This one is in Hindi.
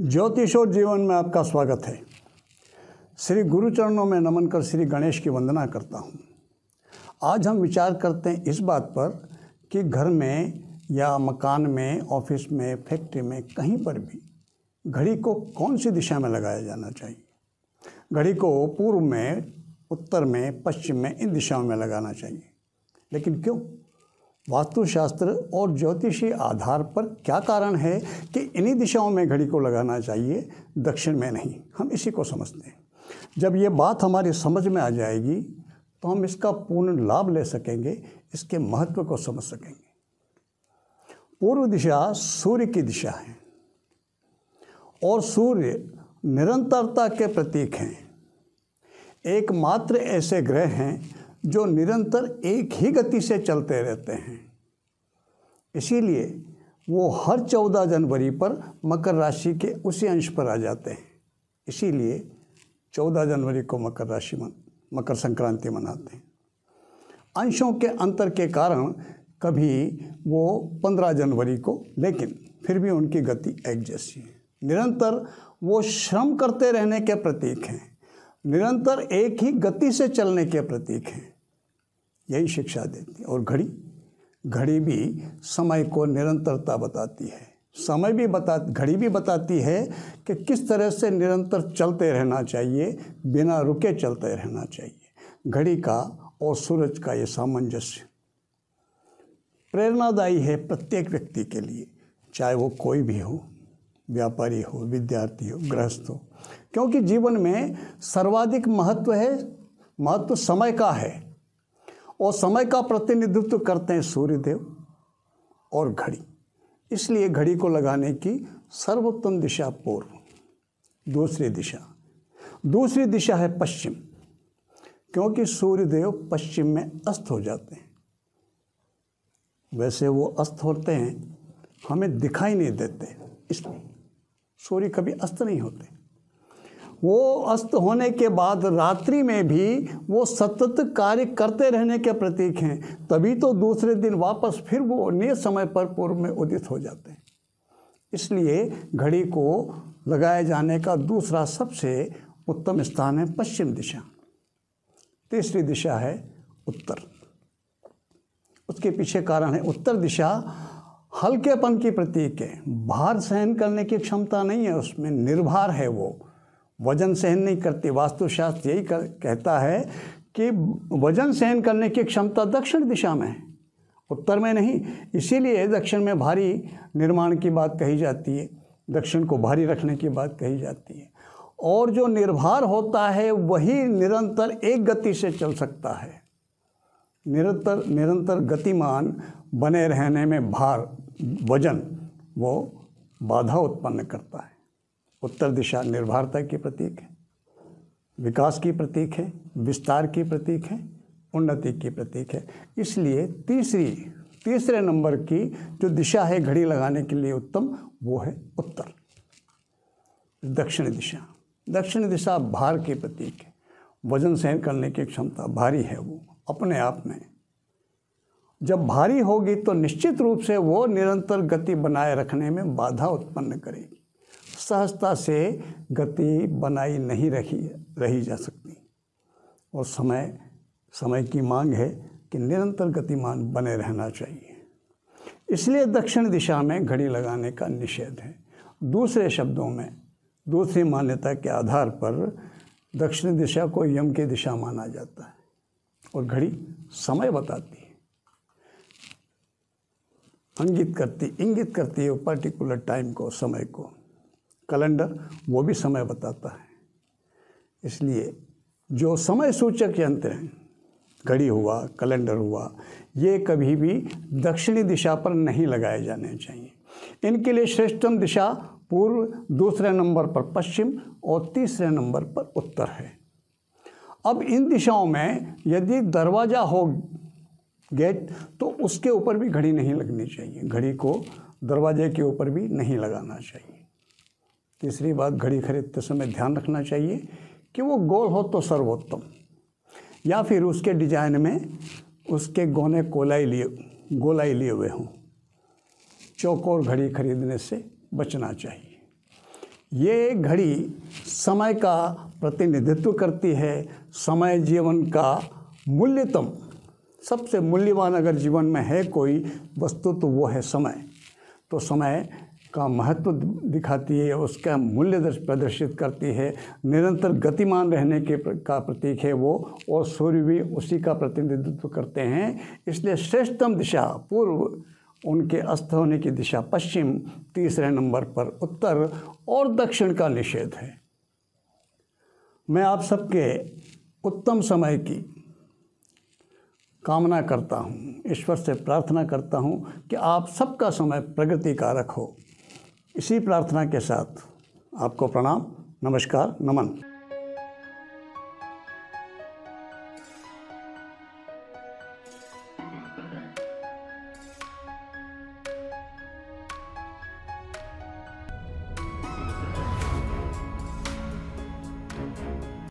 ज्योतिष और जीवन में आपका स्वागत है श्री गुरुचरणों में नमन कर श्री गणेश की वंदना करता हूँ आज हम विचार करते हैं इस बात पर कि घर में या मकान में ऑफिस में फैक्ट्री में कहीं पर भी घड़ी को कौन सी दिशा में लगाया जाना चाहिए घड़ी को पूर्व में उत्तर में पश्चिम में इन दिशाओं में लगाना चाहिए लेकिन क्यों वास्तुशास्त्र और ज्योतिषी आधार पर क्या कारण है कि इन्हीं दिशाओं में घड़ी को लगाना चाहिए दक्षिण में नहीं हम इसी को समझते हैं जब ये बात हमारी समझ में आ जाएगी तो हम इसका पूर्ण लाभ ले सकेंगे इसके महत्व को समझ सकेंगे पूर्व दिशा सूर्य की दिशा है और सूर्य निरंतरता के प्रतीक हैं एकमात्र ऐसे ग्रह हैं जो निरंतर एक ही गति से चलते रहते हैं इसीलिए वो हर चौदह जनवरी पर मकर राशि के उसी अंश पर आ जाते हैं इसीलिए चौदह जनवरी को मकर राशि मन मकर संक्रांति मनाते हैं अंशों के अंतर के कारण कभी वो पंद्रह जनवरी को लेकिन फिर भी उनकी गति एक जैसी है निरंतर वो श्रम करते रहने के प्रतीक हैं निरंतर एक ही गति से चलने के प्रतीक हैं यही शिक्षा देती है और घड़ी घड़ी भी समय को निरंतरता बताती है समय भी बता घड़ी भी बताती है कि किस तरह से निरंतर चलते रहना चाहिए बिना रुके चलते रहना चाहिए घड़ी का और सूरज का ये सामंजस्य प्रेरणादायी है प्रत्येक व्यक्ति के लिए चाहे वो कोई भी हो व्यापारी हो विद्यार्थी हो गृहस्थ हो क्योंकि जीवन में सर्वाधिक महत्व है महत्व समय का है और समय का प्रतिनिधित्व करते हैं सूर्यदेव और घड़ी इसलिए घड़ी को लगाने की सर्वोत्तम दिशा पूर्व दूसरी दिशा दूसरी दिशा है पश्चिम क्योंकि सूर्यदेव पश्चिम में अस्त हो जाते हैं वैसे वो अस्त होते हैं हमें दिखाई नहीं देते इसलिए सूर्य कभी अस्त नहीं होते वो अस्त होने के बाद रात्रि में भी वो सतत कार्य करते रहने के प्रतीक हैं तभी तो दूसरे दिन वापस फिर वो अन्य समय पर पूर्व में उदित हो जाते हैं इसलिए घड़ी को लगाए जाने का दूसरा सबसे उत्तम स्थान है पश्चिम दिशा तीसरी दिशा है उत्तर उसके पीछे कारण है उत्तर दिशा हल्केपन की प्रतीक है भार सहन करने की क्षमता नहीं है उसमें निर्भर है वो वजन सहन नहीं करते वास्तुशास्त्र यही कर, कहता है कि वजन सहन करने की क्षमता दक्षिण दिशा में है उत्तर में नहीं इसीलिए दक्षिण में भारी निर्माण की बात कही जाती है दक्षिण को भारी रखने की बात कही जाती है और जो निर्भर होता है वही निरंतर एक गति से चल सकता है निरंतर निरंतर गतिमान बने रहने में भार वजन वो बाधा उत्पन्न करता है उत्तर दिशा निर्भरता की प्रतीक है विकास की प्रतीक है विस्तार की प्रतीक है उन्नति की प्रतीक है इसलिए तीसरी तीसरे नंबर की जो दिशा है घड़ी लगाने के लिए उत्तम वो है उत्तर दक्षिण दिशा दक्षिण दिशा भार के प्रतीक है वजन सहन करने की क्षमता भारी है वो अपने आप में जब भारी होगी तो निश्चित रूप से वो निरंतर गति बनाए रखने में बाधा उत्पन्न करेगी सहजता से गति बनाई नहीं रखी रही जा सकती और समय समय की मांग है कि निरंतर गतिमान बने रहना चाहिए इसलिए दक्षिण दिशा में घड़ी लगाने का निषेध है दूसरे शब्दों में दूसरी मान्यता के आधार पर दक्षिण दिशा को यम की दिशा माना जाता है और घड़ी समय बताती है इंगित करती इंगित करती है पर्टिकुलर टाइम को समय को कैलेंडर वो भी समय बताता है इसलिए जो समय सूचक यंत्र हैं घड़ी हुआ कैलेंडर हुआ ये कभी भी दक्षिणी दिशा पर नहीं लगाए जाने चाहिए इनके लिए श्रेष्ठतम दिशा पूर्व दूसरे नंबर पर पश्चिम और तीसरे नंबर पर उत्तर है अब इन दिशाओं में यदि दरवाज़ा हो गेट तो उसके ऊपर भी घड़ी नहीं लगनी चाहिए घड़ी को दरवाजे के ऊपर भी नहीं लगाना चाहिए तीसरी बात घड़ी खरीदते समय ध्यान रखना चाहिए कि वो गोल हो तो सर्वोत्तम या फिर उसके डिजाइन में उसके गोने कोलाई लिए गोलाई लिए हुए हों चौकोर घड़ी खरीदने से बचना चाहिए ये घड़ी समय का प्रतिनिधित्व करती है समय जीवन का मूल्यतम सबसे मूल्यवान अगर जीवन में है कोई वस्तु तो वो है समय तो समय का महत्व दिखाती है उसका मूल्य प्रदर्शित करती है निरंतर गतिमान रहने के का प्रतीक है वो और सूर्य भी उसी का प्रतिनिधित्व करते हैं इसलिए श्रेष्ठतम दिशा पूर्व उनके अस्त होने की दिशा पश्चिम तीसरे नंबर पर उत्तर और दक्षिण का निषेध है मैं आप सबके उत्तम समय की कामना करता हूँ ईश्वर से प्रार्थना करता हूँ कि आप सबका समय प्रगति हो इसी प्रार्थना के साथ आपको प्रणाम नमस्कार नमन